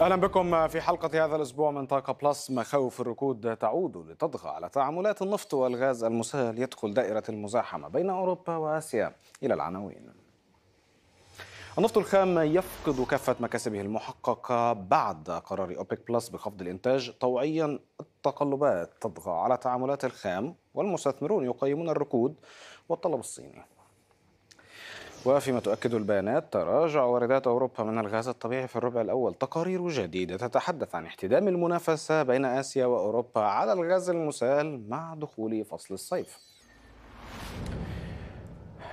اهلا بكم في حلقه هذا الاسبوع من طاقه بلس مخاوف الركود تعود لتضغى على تعاملات النفط والغاز المسهل يدخل دائره المزاحمه بين اوروبا واسيا الى العناوين. النفط الخام يفقد كافه مكاسبه المحققه بعد قرار اوبك بلس بخفض الانتاج طوعيا التقلبات تضغى على تعاملات الخام والمستثمرون يقيمون الركود والطلب الصيني. وفيما تؤكد البيانات تراجع واردات أوروبا من الغاز الطبيعي في الربع الأول تقارير جديدة تتحدث عن احتدام المنافسة بين آسيا وأوروبا على الغاز المسال مع دخول فصل الصيف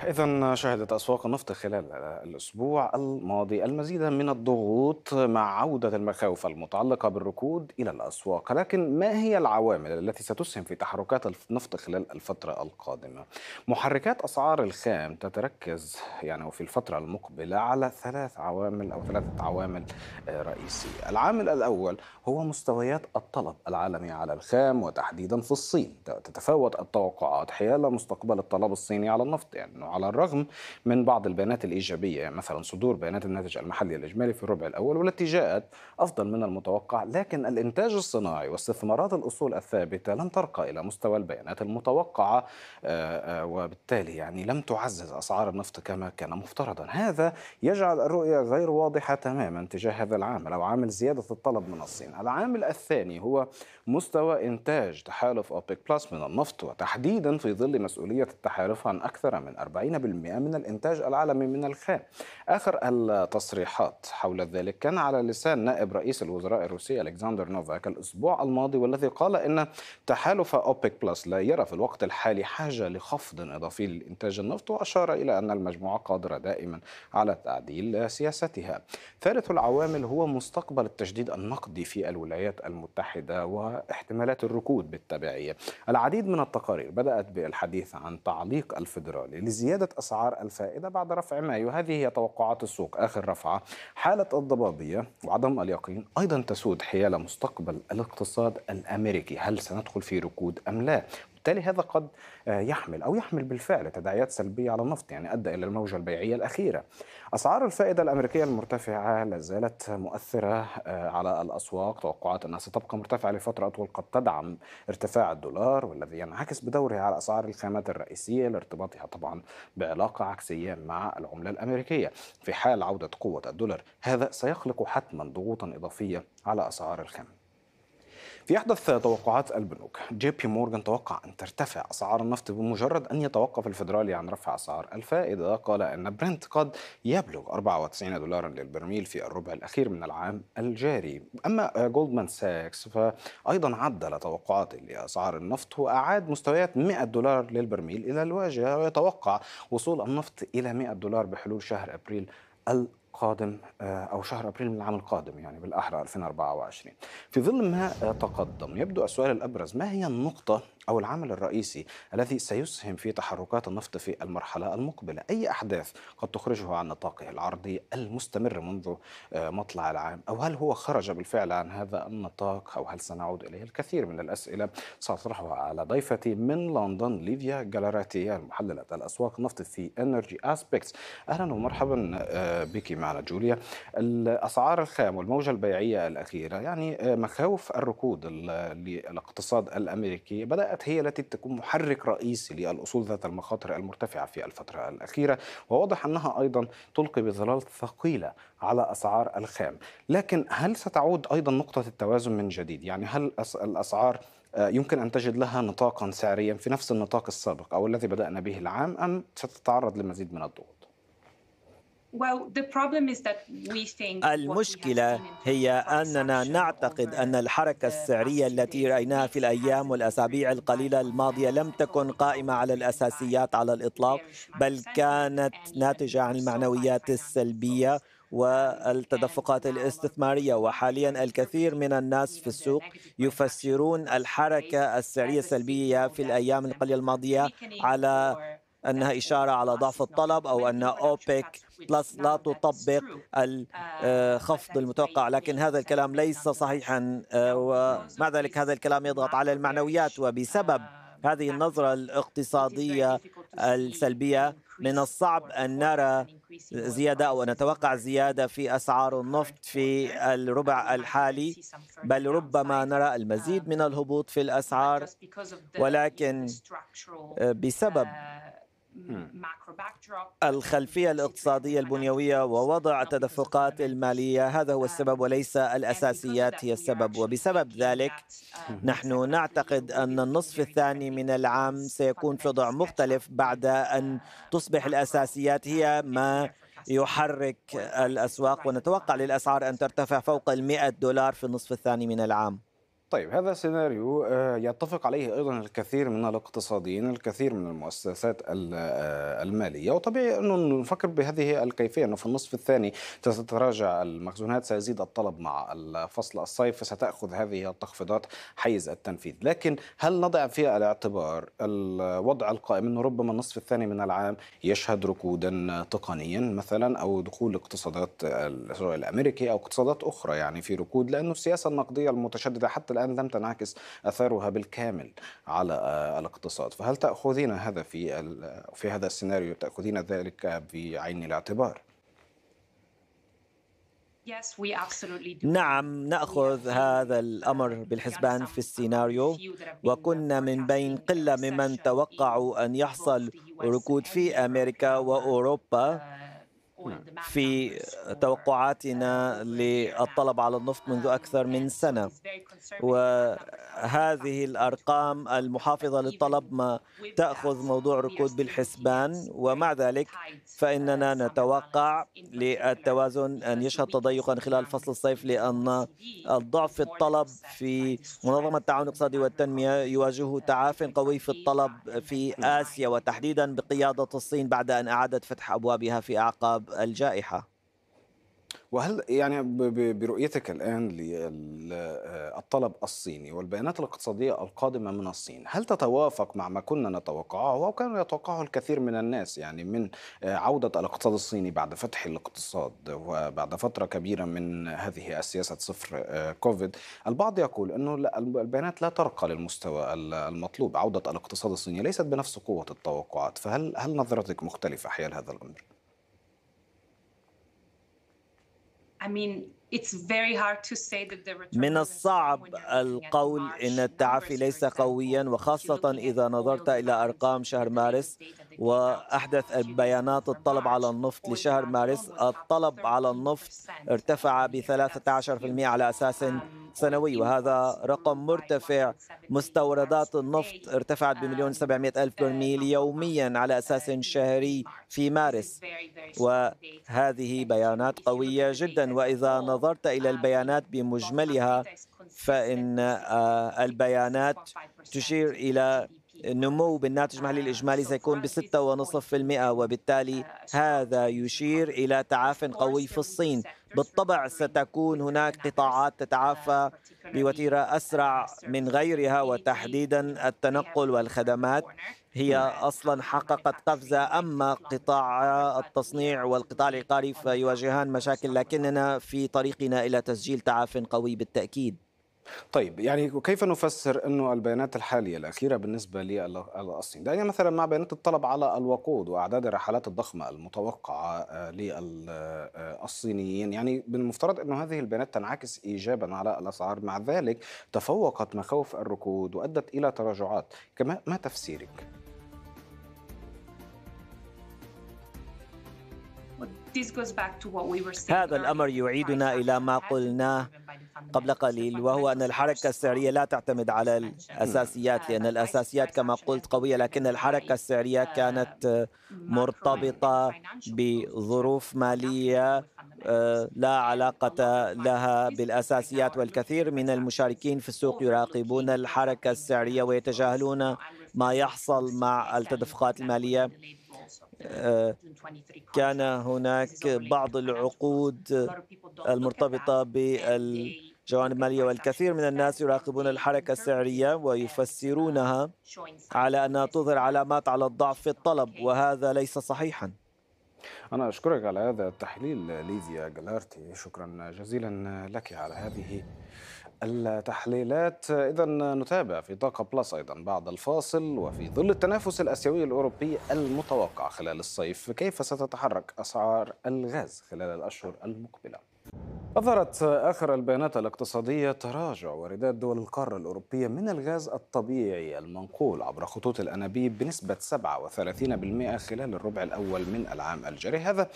إذا شهدت أسواق النفط خلال الأسبوع الماضي المزيد من الضغوط مع عودة المخاوف المتعلقة بالركود إلى الأسواق، لكن ما هي العوامل التي ستسهم في تحركات النفط خلال الفترة القادمة؟ محركات أسعار الخام تتركز يعني في الفترة المقبلة على ثلاث عوامل أو ثلاثة عوامل رئيسية. العامل الأول هو مستويات الطلب العالمي على الخام وتحديدا في الصين، تتفاوت التوقعات حيال مستقبل الطلب الصيني على النفط يعني على الرغم من بعض البيانات الإيجابية يعني مثلا صدور بيانات الناتج المحلي الإجمالي في الربع الأول والتي جاءت أفضل من المتوقع لكن الإنتاج الصناعي واستثمارات الأصول الثابتة لم ترقى إلى مستوى البيانات المتوقعة آه، آه، وبالتالي يعني لم تعزز أسعار النفط كما كان مفترضا هذا يجعل الرؤية غير واضحة تماما تجاه هذا العامل أو عامل زيادة الطلب من الصين العامل الثاني هو مستوى إنتاج تحالف أوبك بلس من النفط وتحديدا في ظل مسؤولية التحالف عن أكثر من 40% من الإنتاج العالمي من الخام آخر التصريحات حول ذلك كان على لسان نائب رئيس الوزراء الروسي ألكسندر نوفاك الأسبوع الماضي والذي قال إن تحالف أوبك بلس لا يرى في الوقت الحالي حاجة لخفض إضافي لإنتاج النفط وأشار إلى أن المجموعة قادرة دائما على تعديل سياستها ثالث العوامل هو مستقبل التجديد النقدي في الولايات المتحدة واحتمالات الركود بالتبعية العديد من التقارير بدأت بالحديث عن تعليق الفدرالي زيادة أسعار الفائدة بعد رفع مايو هذه هي توقعات السوق آخر رفعة حالة الضبابية وعدم اليقين أيضا تسود حيال مستقبل الاقتصاد الأمريكي هل سندخل في ركود أم لا وبالتالي هذا قد آه، يحمل أو يحمل بالفعل تداعيات سلبية على النفط يعني أدى إلى الموجة البيعية الأخيرة أسعار الفائدة الأمريكية المرتفعة لا زالت مؤثرة آه، على الأسواق توقعات أنها ستبقى مرتفعة لفترة أطول قد تدعم ارتفاع الدولار والذي ينعكس بدورها على أسعار الخامات الرئيسية لارتباطها طبعا بعلاقة عكسية مع العملة الأمريكية في حال عودة قوة الدولار هذا سيخلق حتما ضغوطا إضافية على أسعار الخام في أحدث توقعات البنوك جي بي مورغان توقع أن ترتفع أسعار النفط بمجرد أن يتوقف الفدرالي عن رفع أسعار الفائدة قال أن برنت قد يبلغ 94 دولارا للبرميل في الربع الأخير من العام الجاري أما جولدمان ساكس فأيضا عدل توقعاته لأسعار النفط وأعاد مستويات 100 دولار للبرميل إلى الواجهة ويتوقع وصول النفط إلى 100 دولار بحلول شهر أبريل القادم آه، أو شهر أبريل من العام القادم يعني بالأحرى 2024 في ظل ما آه، تقدم يبدو السؤال الأبرز ما هي النقطة أو العمل الرئيسي الذي سيسهم في تحركات النفط في المرحلة المقبلة أي أحداث قد تخرجه عن نطاقه العرضي المستمر منذ آه، مطلع العام أو هل هو خرج بالفعل عن هذا النطاق أو هل سنعود إليه الكثير من الأسئلة سأطرحها على ضيفتي من لندن ليفيا جالاراتي المحللة الأسواق النفط في انرجي اسبكتس أهلا ومرحبا آه، بك معنا جوليا الأسعار الخام والموجة البيعية الأخيرة يعني آه، مخاوف الركود للاقتصاد الأمريكي بدأ بدأت هي التي تكون محرك رئيسي للأصول ذات المخاطر المرتفعة في الفترة الأخيرة وواضح أنها أيضا تلقي بظلال ثقيلة على أسعار الخام لكن هل ستعود أيضا نقطة التوازن من جديد يعني هل الأسعار آه، يمكن أن تجد لها نطاقا سعريا في نفس النطاق السابق أو الذي بدأنا به العام أم ستتعرض لمزيد من الضغوط المشكلة هي أننا نعتقد أن الحركة السعرية التي رأيناها في الأيام والأسابيع القليلة الماضية لم تكن قائمة على الأساسيات على الإطلاق بل كانت ناتجة عن المعنويات السلبية والتدفقات الاستثماريه وحاليا الكثير من الناس في السوق يفسرون الحركه السعريه السلبيه في الايام القليله الماضيه على أنها إشارة على ضعف الطلب أو أن أوبك بلس لا تطبق الخفض آه، المتوقع لكن هذا الكلام ليس صحيحا آه، ومع ذلك هذا الكلام يضغط على المعنويات وبسبب هذه النظرة الاقتصادية السلبية من الصعب أن نرى زيادة أو أن نتوقع زيادة في أسعار النفط في الربع الحالي بل ربما نرى المزيد من الهبوط في الأسعار ولكن آه، بسبب الخلفية الاقتصادية البنيوية ووضع التدفقات المالية هذا هو uh, السبب وليس الأساسيات هي السبب وبسبب ذلك uh, نحن نعتقد أن النصف الثاني من العام سيكون في وضع مختلف بعد أن uh, تصبح الأساسيات هي ما يحرك الأسواق ونتوقع للأسعار أن ترتفع فوق المئة دولار في النصف الثاني من العام طيب هذا سيناريو آه، يتفق عليه ايضا الكثير من الاقتصاديين الكثير من المؤسسات آه، الماليه وطبيعي انه نفكر بهذه الكيفيه انه في النصف الثاني ستتراجع المخزونات سيزيد الطلب مع الفصل الصيف فستاخذ هذه التخفيضات حيز التنفيذ لكن هل نضع في الاعتبار الوضع القائم انه ربما النصف الثاني من العام يشهد ركودا تقنيا مثلا او دخول اقتصادات الامريكي او اقتصادات اخرى يعني في ركود لانه السياسه النقديه المتشدده حتى الآن لم تنعكس أثارها بالكامل على آه، الاقتصاد فهل تأخذين هذا في في هذا السيناريو تأخذين ذلك بعين الاعتبار؟ نعم ناخذ هذا الامر بالحسبان في السيناريو وكنا من بين قله ممن توقعوا ان يحصل ركود في امريكا uh, واوروبا نعم. في توقعاتنا للطلب على النفط منذ أكثر من سنة وهذه الأرقام المحافظة للطلب ما تأخذ موضوع ركود بالحسبان ومع ذلك فإننا نتوقع للتوازن أن يشهد تضيقا خلال فصل الصيف لأن الضعف في الطلب في منظمة التعاون الاقتصادي والتنمية يواجه تعاف قوي في الطلب في آسيا وتحديدا بقيادة الصين بعد أن أعادت فتح أبوابها في أعقاب الجائحة وهل يعني برؤيتك الآن للطلب الصيني والبيانات الاقتصادية القادمة من الصين هل تتوافق مع ما كنا نتوقعه أو كان يتوقعه الكثير من الناس يعني من عودة الاقتصاد الصيني بعد فتح الاقتصاد وبعد فترة كبيرة من هذه السياسة صفر كوفيد البعض يقول أنه البيانات لا ترقى للمستوى المطلوب عودة الاقتصاد الصيني ليست بنفس قوة التوقعات فهل هل نظرتك مختلفة حيال هذا الأمر؟ من الصعب القول ان التعافي ليس قويا وخاصه اذا نظرت الى ارقام شهر مارس وأحدث بيانات الطلب على النفط لشهر مارس الطلب على النفط ارتفع ب 13% على أساس سنوي وهذا رقم مرتفع مستوردات النفط ارتفعت بمليون سبعمائة ألف برميل يوميا على أساس شهري في مارس وهذه بيانات قوية جدا وإذا نظرت إلى البيانات بمجملها فإن آه، البيانات تشير إلى النمو بالناتج المحلي الإجمالي سيكون ب 6.5% وبالتالي هذا يشير إلى تعاف قوي في الصين بالطبع ستكون هناك قطاعات تتعافى بوتيرة أسرع من غيرها وتحديدا التنقل والخدمات هي أصلا حققت قفزة أما قطاع التصنيع والقطاع العقاري فيواجهان مشاكل لكننا في طريقنا إلى تسجيل تعاف قوي بالتأكيد طيب يعني كيف نفسر انه البيانات الحاليه الاخيره بالنسبه للقصين يعني مثلا مع بيانات الطلب على الوقود واعداد الرحلات الضخمه المتوقعه آه، للصينيين يعني من المفترض انه هذه البيانات تنعكس ايجابا على الاسعار مع ذلك تفوقت مخاوف الركود وادت الى تراجعات كما ما تفسيرك هذا الامر يعيدنا الى ما قلناه قبل قليل وهو أن الحركة السعرية لا تعتمد على الأساسيات آه، لأن الأساسيات كما قلت قوية لكن الحركة السعرية آه، كانت مرتبطة بظروف مالية آه، لا علاقة لها بالأساسيات والكثير من المشاركين في السوق يراقبون الحركة السعرية ويتجاهلون ما يحصل مع التدفقات المالية كان هناك بعض العقود المرتبطة بالجوانب المالية والكثير من الناس يراقبون الحركة السعرية ويفسرونها على أنها تظهر علامات على الضعف في الطلب وهذا ليس صحيحا أنا أشكرك على هذا التحليل ليزيا جلارتي شكرا جزيلا لك على هذه التحليلات إذا نتابع في طاقة بلس أيضا بعد الفاصل وفي ظل التنافس الآسيوي الأوروبي المتوقع خلال الصيف كيف ستتحرك أسعار الغاز خلال الأشهر المقبلة؟ أظهرت آخر البيانات الاقتصادية تراجع واردات دول القارة الأوروبية من الغاز الطبيعي المنقول عبر خطوط الأنابيب بنسبة 37% خلال الربع الأول من العام الجاري هذا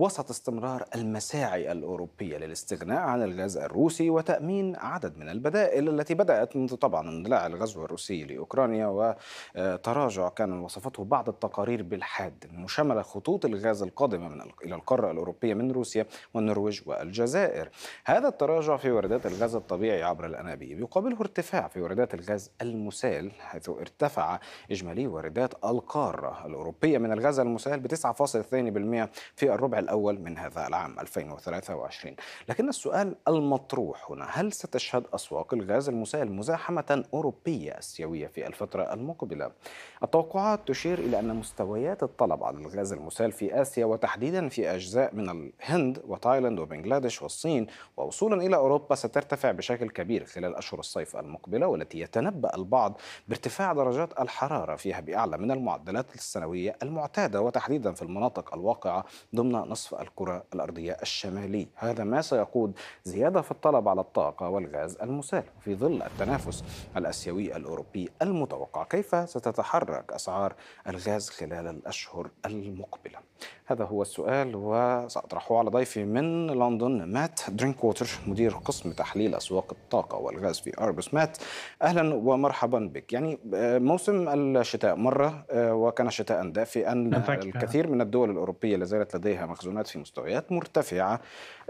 وسط استمرار المساعي الأوروبية للاستغناء عن الغاز الروسي وتأمين عدد من البدائل التي بدأت منذ طبعا اندلاع الغزو الروسي لأوكرانيا وتراجع كان وصفته بعض التقارير بالحاد شمل خطوط الغاز القادمة من إلى القارة الأوروبية من روسيا والنرويج والجزائر هذا التراجع في واردات الغاز الطبيعي عبر الأنابيب يقابله ارتفاع في واردات الغاز المسال حيث ارتفع إجمالي واردات القارة الأوروبية من الغاز المسال ب 9.2% في الربع الأول من هذا العام 2023 لكن السؤال المطروح هنا هل ستشهد أسواق الغاز المسال مزاحمة أوروبية أسيوية في الفترة المقبلة؟ التوقعات تشير إلى أن مستويات الطلب على الغاز المسال في آسيا وتحديدا في أجزاء من الهند وتايلاند وبنغلاديش والصين ووصولا إلى أوروبا سترتفع بشكل كبير خلال أشهر الصيف المقبلة والتي يتنبأ البعض بارتفاع درجات الحرارة فيها بأعلى من المعدلات السنوية المعتادة وتحديدا في المناطق الواقعة ضمن نصف الكرة الأرضية الشمالي هذا ما سيقود زيادة في الطلب على الطاقة والغاز المسال في ظل التنافس الأسيوي الأوروبي المتوقع كيف ستتحرك أسعار الغاز خلال الأشهر المقبلة هذا هو السؤال وسأطرحه على ضيفي من لندن مات درينك ووتر مدير قسم تحليل أسواق الطاقة والغاز في أربس مات أهلا ومرحبا بك يعني آه، موسم الشتاء مرة آه، وكان شتاء دافئا الكثير من الدول الأوروبية لازالت لديها مخزونات في مستويات مرتفعة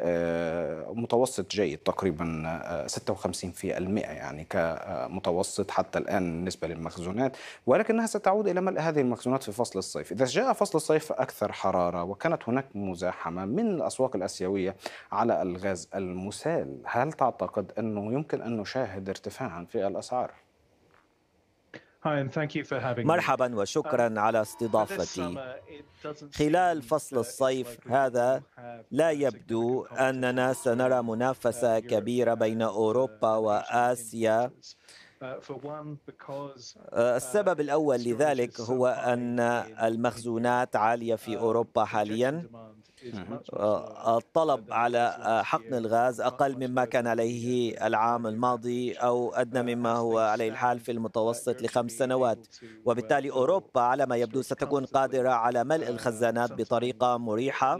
آه، متوسط جيد تقريبا 56% آه، يعني كمتوسط حتى الآن بالنسبة للمخزونات ولكنها ستعود إلى ملء هذه المخزونات في فصل الصيف إذا جاء فصل الصيف أكثر حرارة وكانت هناك مزاحمة من الأسواق الآسيوية على الغاز المسال هل تعتقد أنه يمكن أن نشاهد ارتفاعا في الأسعار؟ مرحبا uh, وشكرا على استضافتي خلال فصل الصيف هذا لا يبدو اننا سنرى uh, منافسه كبيره بين uh, اوروبا واسيا السبب الاول لذلك هو ان المخزونات عاليه في اوروبا حاليا آه، الطلب على آه، حقن الغاز أقل مما كان عليه العام الماضي أو أدنى مما هو عليه الحال في المتوسط لخمس سنوات وبالتالي أوروبا على ما يبدو ستكون قادرة على ملء الخزانات بطريقة مريحة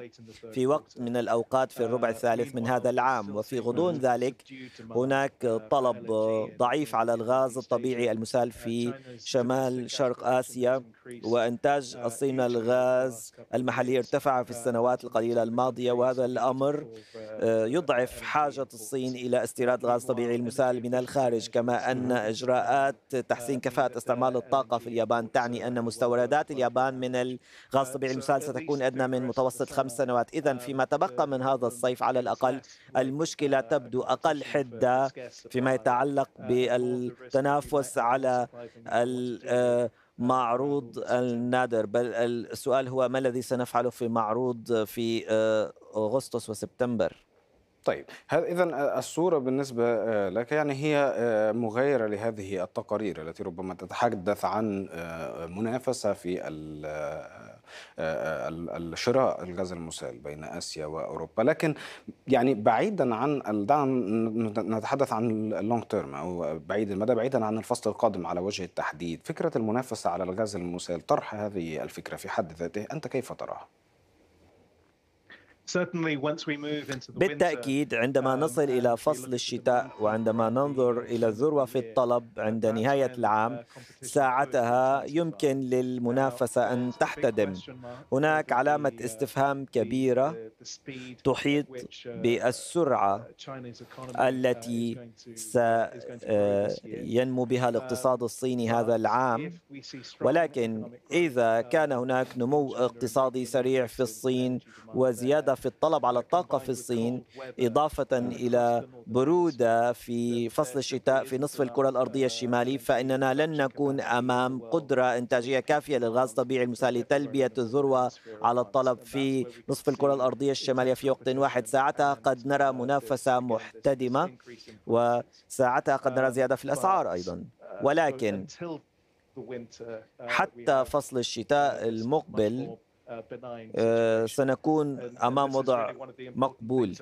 في وقت من الأوقات في الربع الثالث من هذا العام وفي غضون ذلك هناك طلب ضعيف على الغاز الطبيعي المسال في شمال شرق آسيا وإنتاج الصين الغاز المحلي ارتفع في السنوات القليلة الماضية وهذا الأمر آه، يضعف حاجة الصين إلى استيراد غاز طبيعي المسال من الخارج كما أن إجراءات تحسين كفاءة استعمال الطاقة في اليابان تعني أن مستوردات اليابان من الغاز الطبيعي المسال ستكون أدنى من متوسط خمس سنوات إذا فيما تبقى من هذا الصيف على الأقل المشكلة تبدو أقل حدة فيما يتعلق بالتنافس على آه، معروض النادر بل السؤال هو ما الذي سنفعله في معروض في آه، أغسطس وسبتمبر طيب اذا الصوره بالنسبه آه، لك يعني هي آه، مغايره لهذه التقارير التي ربما تتحدث عن منافسه في آه، آه، الشراء الغاز المسال بين اسيا واوروبا لكن يعني بعيدا عن الدعم نتحدث عن اللونج تيرم او بعيد المدى بعيدا عن الفصل القادم على وجه التحديد فكره المنافسه على الغاز المسال طرح هذه الفكره في حد ذاته انت كيف تراها؟ بالتأكيد عندما um, نصل إلى فصل الشتاء وعندما ننظر إلى الذروة في الطلب عند نهاية uh, العام ساعتها يمكن للمنافسة أن uh, تحتدم هناك علامة uh, استفهام كبيرة تحيط بالسرعة التي سينمو بها um, الاقتصاد الصيني هذا العام ولكن إذا كان هناك نمو اقتصادي سريع في الصين وزيادة في الطلب على الطاقة في الصين إضافة إلى برودة في فصل الشتاء في نصف الكرة الأرضية الشمالي فإننا لن نكون أمام قدرة إنتاجية كافية للغاز الطبيعي المسال لتلبية الذروة على الطلب في نصف الكرة الأرضية الشمالية في وقت واحد ساعتها قد نرى منافسة محتدمة وساعتها قد نرى زيادة في الأسعار أيضا ولكن حتى فصل الشتاء المقبل آه، سنكون امام وضع مقبول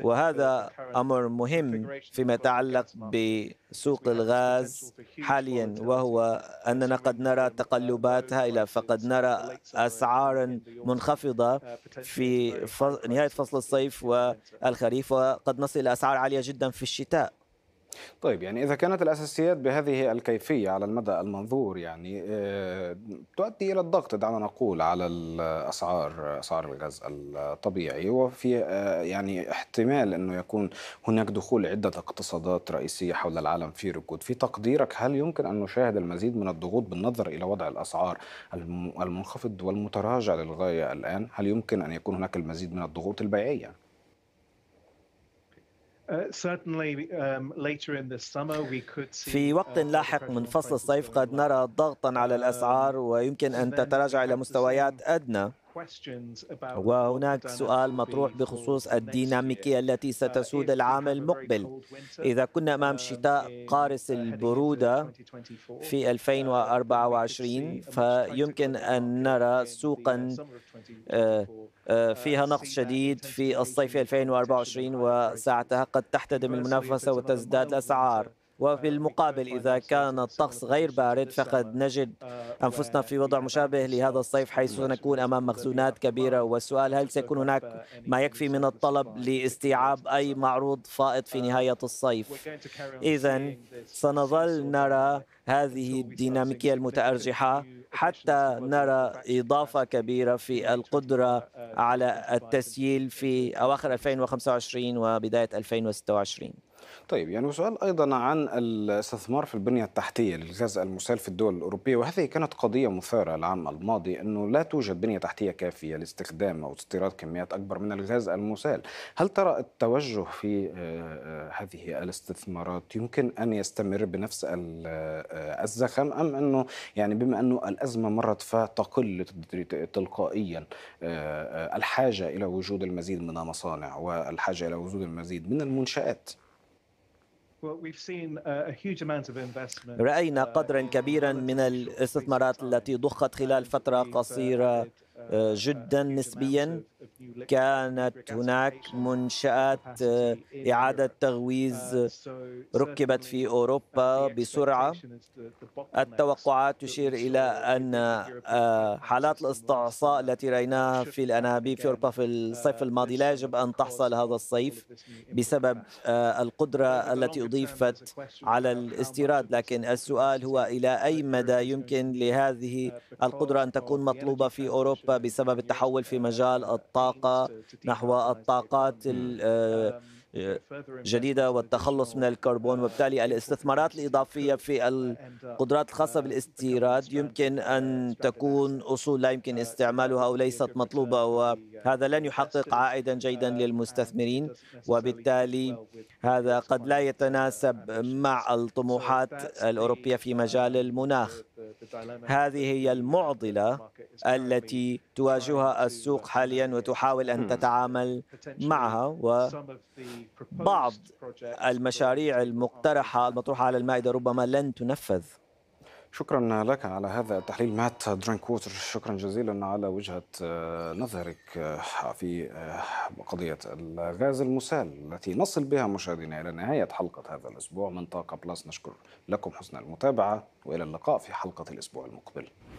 وهذا امر مهم فيما يتعلق بسوق الغاز حاليا وهو اننا قد نرى uh, تقلبات هائله فقد نرى اسعارا منخفضه uh, في نهايه فصل الصيف والخريف وقد نصل الى اسعار عاليه جدا في الشتاء طيب يعني إذا كانت الأساسيات بهذه الكيفية على المدى المنظور يعني آه، تؤدي إلى الضغط دعنا نقول على الأسعار أسعار الغاز الطبيعي وفي آه، يعني احتمال أنه يكون هناك دخول عدة اقتصادات رئيسية حول العالم في ركود في تقديرك هل يمكن أن نشاهد المزيد من الضغوط بالنظر إلى وضع الأسعار المنخفض والمتراجع للغاية الآن هل يمكن أن يكون هناك المزيد من الضغوط البيعية؟ Uh, um, في وقت uh, لاحق من فصل الصيف قد نرى ضغطا على um, الاسعار ويمكن ان تتراجع الى مستويات ادنى وهناك سؤال مطروح بخصوص الديناميكية التي uh, ستسود العام المقبل إذا كنا أمام um, شتاء uh, قارس البرودة في 2024 uh, فيمكن أن نرى سوقا آه، فيها نقص شديد في الصيف 2024 وساعتها قد تحتدم المنافسة وتزداد الأسعار وفي المقابل إذا كان الطقس غير بارد فقد نجد أنفسنا في وضع مشابه لهذا الصيف حيث نكون أمام مخزونات كبيرة والسؤال هل سيكون هناك ما يكفي من الطلب لاستيعاب أي معروض فائض في نهاية الصيف إذا سنظل نرى هذه الديناميكية المتأرجحة حتى نرى إضافة كبيرة في القدرة على التسييل في أواخر 2025 وبداية 2026 طيب يعني وسؤال ايضا عن الاستثمار في البنيه التحتيه للغاز المسال في الدول الاوروبيه وهذه كانت قضيه مثاره العام الماضي انه لا توجد بنيه تحتيه كافيه لاستخدام او استيراد كميات اكبر من الغاز المسال، هل ترى التوجه في آه، آه، هذه الاستثمارات يمكن ان يستمر بنفس آه، الزخم ام انه يعني بما انه الازمه مرت فتقل تلقائيا الحاجه الى وجود المزيد من المصانع والحاجه الى وجود المزيد من المنشات Uh, راينا uh, قدرا كبيرا من الاستثمارات التي ضخت خلال فتره uh, قصيره جدا نسبيا كانت هناك منشآت آه، إعادة تغويز آه، ركبت في أوروبا بسرعة التوقعات تشير إلى أن آه، حالات الاستعصاء التي رأيناها في الأنابيب في أوروبا في الصيف الماضي لا يجب أن تحصل هذا الصيف بسبب القدرة التي أضيفت على الاستيراد لكن السؤال هو إلى أي مدى يمكن لهذه القدرة أن تكون مطلوبة في أوروبا بسبب التحول في مجال الطاقة الطاقة نحو الطاقات آه، جديدة والتخلص من الكربون وبالتالي الاستثمارات الإضافية في القدرات الخاصة بالاستيراد يمكن أن تكون أصول لا يمكن استعمالها أو ليست مطلوبة وهذا لن يحقق عائدا جيدا للمستثمرين وبالتالي هذا قد لا يتناسب مع الطموحات الأوروبية في مجال المناخ هذه هي المعضلة التي تواجهها السوق حاليا وتحاول أن تتعامل معها و بعض المشاريع المقترحة المطروحة على المائدة ربما لن تنفذ شكرا لك على هذا التحليل مات درينك ووتر شكرا جزيلا على وجهة آه، نظرك آه، في آه، قضية الغاز المسال التي نصل بها مشاهدينا إلى نهاية حلقة هذا الأسبوع من طاقة بلس نشكر لكم حسن المتابعة وإلى اللقاء في حلقة الأسبوع المقبل